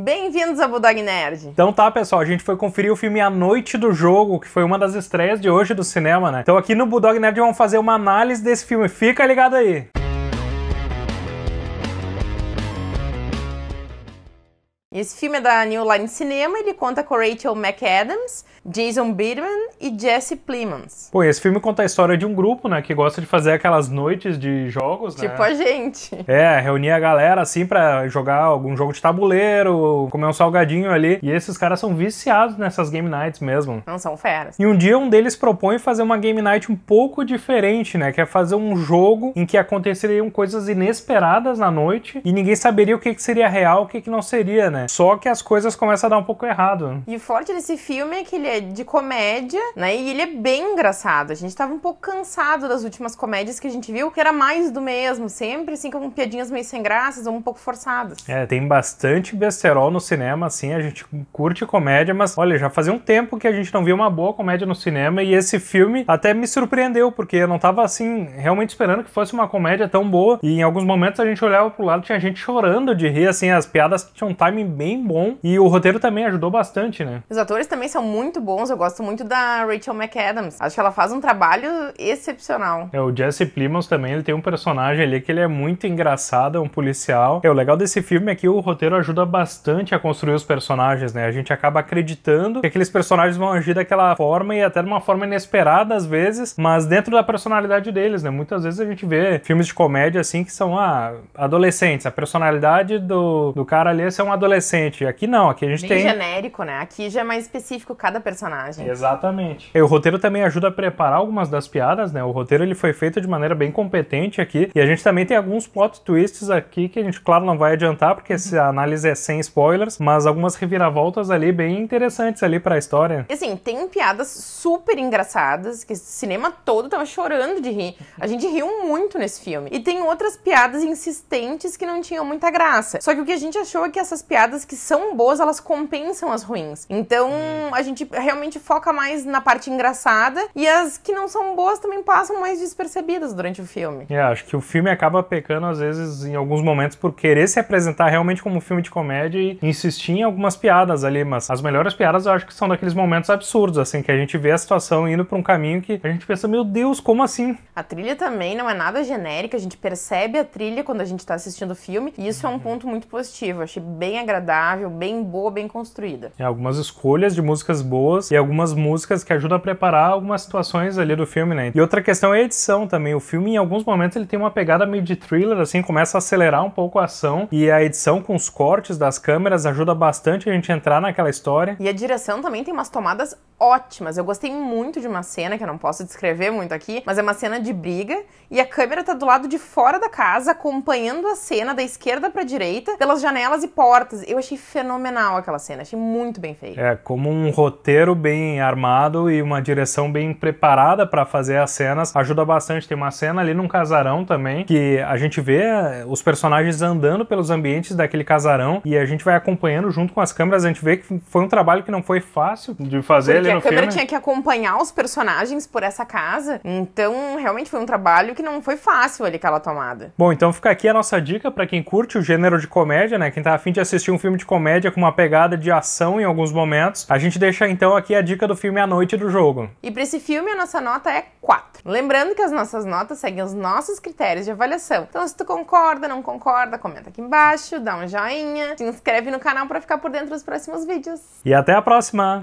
Bem-vindos a Budog Nerd. Então tá, pessoal, a gente foi conferir o filme A Noite do Jogo, que foi uma das estreias de hoje do cinema, né? Então aqui no Budog Nerd vamos fazer uma análise desse filme. Fica ligado aí. Esse filme é da New Line Cinema, ele conta com Rachel McAdams, Jason Bateman e Jesse Plemons. Pô, esse filme conta a história de um grupo, né, que gosta de fazer aquelas noites de jogos, tipo né? Tipo a gente. É, reunir a galera assim para jogar algum jogo de tabuleiro, comer um salgadinho ali. E esses caras são viciados nessas game nights mesmo. Não são feras. E um dia um deles propõe fazer uma game night um pouco diferente, né, que é fazer um jogo em que aconteceriam coisas inesperadas na noite e ninguém saberia o que, que seria real, o que, que não seria, né? Só que as coisas começam a dar um pouco errado. E o forte desse filme é que ele é de comédia, né? E ele é bem engraçado. A gente tava um pouco cansado das últimas comédias que a gente viu, que era mais do mesmo, sempre assim, com piadinhas meio sem graças ou um pouco forçadas. É, tem bastante besterol no cinema, assim, a gente curte comédia, mas olha, já fazia um tempo que a gente não via uma boa comédia no cinema e esse filme até me surpreendeu, porque eu não tava assim, realmente esperando que fosse uma comédia tão boa. E em alguns momentos a gente olhava pro lado, tinha gente chorando de rir, assim, as piadas tinham um timing bem bom. E o roteiro também ajudou bastante, né? Os atores também são muito bons. Eu gosto muito da Rachel McAdams. Acho que ela faz um trabalho excepcional. É, o Jesse Plimons também, ele tem um personagem ali que ele é muito engraçado, é um policial. É, o legal desse filme é que o roteiro ajuda bastante a construir os personagens, né? A gente acaba acreditando que aqueles personagens vão agir daquela forma e até de uma forma inesperada às vezes, mas dentro da personalidade deles, né? Muitas vezes a gente vê filmes de comédia assim que são ah, adolescentes. A personalidade do, do cara ali é ser um adolescente recente. Aqui não, aqui a gente Bem tem. genérico, né? Aqui já é mais específico cada personagem. Exatamente. E o roteiro também ajuda a preparar algumas das piadas, né? O roteiro ele foi feito de maneira bem competente aqui. E a gente também tem alguns plot twists aqui que a gente, claro, não vai adiantar, porque essa uhum. análise é sem spoilers, mas algumas reviravoltas ali bem interessantes ali pra história. E assim, tem piadas super engraçadas, que o cinema todo tava chorando de rir. A gente riu muito nesse filme. E tem outras piadas insistentes que não tinham muita graça. Só que o que a gente achou é que essas piadas piadas que são boas, elas compensam as ruins. Então, hum. a gente realmente foca mais na parte engraçada e as que não são boas também passam mais despercebidas durante o filme. É, acho que o filme acaba pecando, às vezes, em alguns momentos, por querer se apresentar realmente como um filme de comédia e insistir em algumas piadas ali, mas as melhores piadas eu acho que são daqueles momentos absurdos, assim, que a gente vê a situação indo pra um caminho que a gente pensa, meu Deus, como assim? A trilha também não é nada genérica, a gente percebe a trilha quando a gente tá assistindo o filme e isso é um uhum. ponto muito positivo. Eu achei bem agradável agradável, bem boa, bem construída. E algumas escolhas de músicas boas e algumas músicas que ajudam a preparar algumas situações ali do filme, né? E outra questão é a edição também. O filme, em alguns momentos, ele tem uma pegada meio de thriller, assim, começa a acelerar um pouco a ação e a edição com os cortes das câmeras ajuda bastante a gente entrar naquela história. E a direção também tem umas tomadas ótimas. Eu gostei muito de uma cena, que eu não posso descrever muito aqui, mas é uma cena de briga e a câmera tá do lado de fora da casa, acompanhando a cena da esquerda pra direita, pelas janelas e portas. Eu achei fenomenal aquela cena, achei muito bem feita. É, como um roteiro bem armado e uma direção bem preparada para fazer as cenas, ajuda bastante. Tem uma cena ali num casarão também, que a gente vê eh, os personagens andando pelos ambientes daquele casarão e a gente vai acompanhando junto com as câmeras, a gente vê que foi um trabalho que não foi fácil de fazer. Porque porque a câmera filme. tinha que acompanhar os personagens por essa casa. Então, realmente foi um trabalho que não foi fácil ali aquela tomada. Bom, então fica aqui a nossa dica para quem curte o gênero de comédia, né? Quem tá afim de assistir um filme de comédia com uma pegada de ação em alguns momentos. A gente deixa então aqui a dica do filme A Noite do Jogo. E para esse filme a nossa nota é 4. Lembrando que as nossas notas seguem os nossos critérios de avaliação. Então, se tu concorda, não concorda, comenta aqui embaixo, dá um joinha, se inscreve no canal para ficar por dentro dos próximos vídeos. E até a próxima!